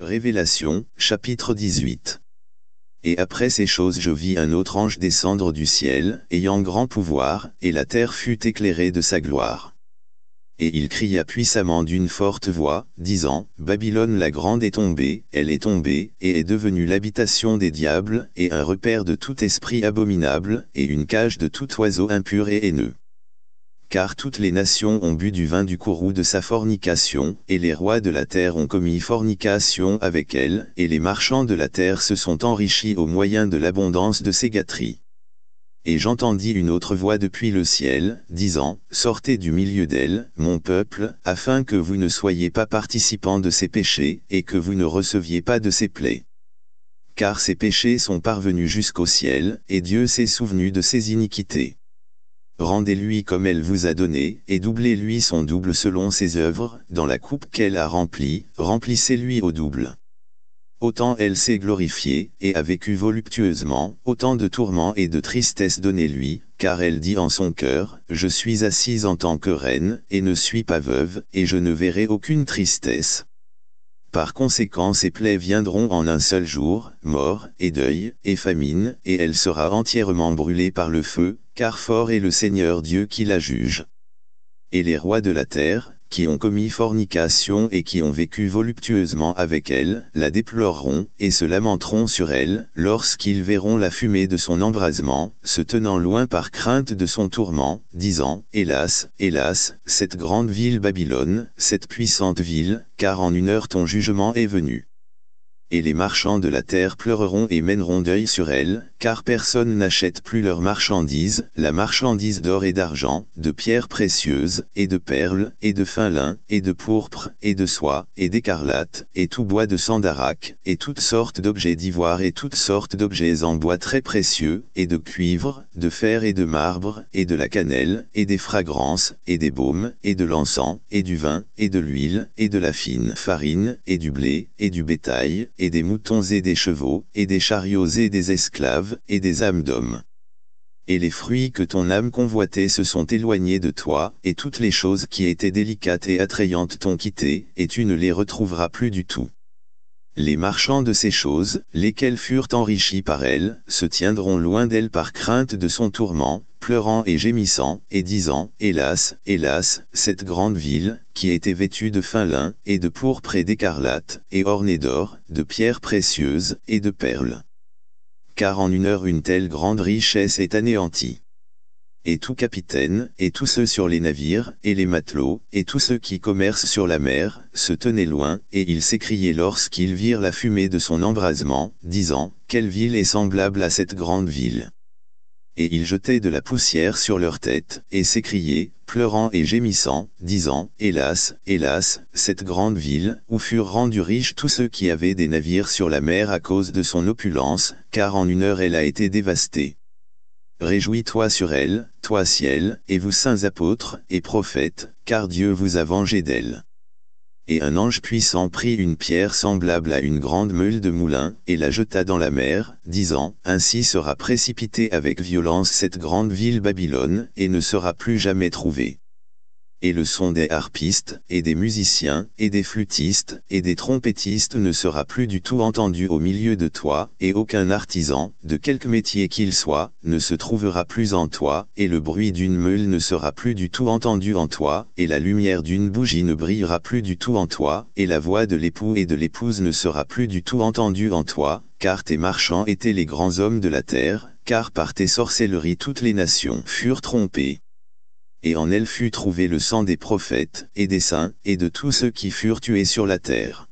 Révélation, chapitre 18 Et après ces choses je vis un autre ange descendre du ciel, ayant grand pouvoir, et la terre fut éclairée de sa gloire. Et il cria puissamment d'une forte voix, disant, Babylone la grande est tombée, elle est tombée, et est devenue l'habitation des diables, et un repère de tout esprit abominable, et une cage de tout oiseau impur et haineux car toutes les nations ont bu du vin du courroux de sa fornication, et les rois de la terre ont commis fornication avec elle, et les marchands de la terre se sont enrichis au moyen de l'abondance de ses gâteries. Et j'entendis une autre voix depuis le ciel, disant, Sortez du milieu d'elle, mon peuple, afin que vous ne soyez pas participants de ses péchés, et que vous ne receviez pas de ses plaies. Car ses péchés sont parvenus jusqu'au ciel, et Dieu s'est souvenu de ses iniquités. Rendez-lui comme elle vous a donné, et doublez-lui son double selon ses œuvres, dans la coupe qu'elle a remplie, remplissez-lui au double. Autant elle s'est glorifiée, et a vécu voluptueusement, autant de tourments et de tristesse donnez-lui, car elle dit en son cœur, « Je suis assise en tant que reine, et ne suis pas veuve, et je ne verrai aucune tristesse. » Par conséquent ses plaies viendront en un seul jour, mort, et deuil, et famine, et elle sera entièrement brûlée par le feu, car fort est le Seigneur Dieu qui la juge. Et les rois de la terre, qui ont commis fornication et qui ont vécu voluptueusement avec elle, la déploreront et se lamenteront sur elle, lorsqu'ils verront la fumée de son embrasement, se tenant loin par crainte de son tourment, disant, Hélas, hélas, cette grande ville Babylone, cette puissante ville, car en une heure ton jugement est venu et les marchands de la terre pleureront et mèneront deuil sur elle, car personne n'achète plus leurs marchandises, la marchandise d'or et d'argent, de pierres précieuses, et de perles, et de fin lin, et de pourpre, et de soie, et d'écarlate, et tout bois de sandarac, et toutes sortes d'objets d'ivoire et toutes sortes d'objets en bois très précieux, et de cuivre, de fer et de marbre, et de la cannelle, et des fragrances, et des baumes, et de l'encens, et du vin, et de l'huile, et de la fine farine, et du blé, et du bétail, et des moutons et des chevaux, et des chariots et des esclaves, et des âmes d'hommes. Et les fruits que ton âme convoitait se sont éloignés de toi, et toutes les choses qui étaient délicates et attrayantes t'ont quitté, et tu ne les retrouveras plus du tout. Les marchands de ces choses, lesquels furent enrichis par elle, se tiendront loin d'elle par crainte de son tourment, pleurant et gémissant, et disant, Hélas, hélas, cette grande ville, qui était vêtue de fin lin, et de pourpre et d'écarlate, et ornée d'or, de pierres précieuses, et de perles. Car en une heure une telle grande richesse est anéantie et tout capitaine, et tous ceux sur les navires, et les matelots, et tous ceux qui commercent sur la mer, se tenaient loin, et ils s'écriaient lorsqu'ils virent la fumée de son embrasement, disant, Quelle ville est semblable à cette grande ville Et ils jetaient de la poussière sur leur tête, et s'écriaient, pleurant et gémissant, disant, Hélas, hélas, cette grande ville, où furent rendus riches tous ceux qui avaient des navires sur la mer à cause de son opulence, car en une heure elle a été dévastée. Réjouis-toi sur elle, toi ciel, et vous saints apôtres et prophètes, car Dieu vous a vengé d'elle. Et un ange puissant prit une pierre semblable à une grande meule de moulin, et la jeta dans la mer, disant, Ainsi sera précipitée avec violence cette grande ville Babylone, et ne sera plus jamais trouvée et le son des harpistes, et des musiciens, et des flûtistes, et des trompettistes ne sera plus du tout entendu au milieu de toi, et aucun artisan, de quelque métier qu'il soit, ne se trouvera plus en toi, et le bruit d'une meule ne sera plus du tout entendu en toi, et la lumière d'une bougie ne brillera plus du tout en toi, et la voix de l'époux et de l'épouse ne sera plus du tout entendue en toi, car tes marchands étaient les grands hommes de la terre, car par tes sorcelleries toutes les nations furent trompées et en elle fut trouvé le sang des prophètes, et des saints, et de tous ceux qui furent tués sur la terre.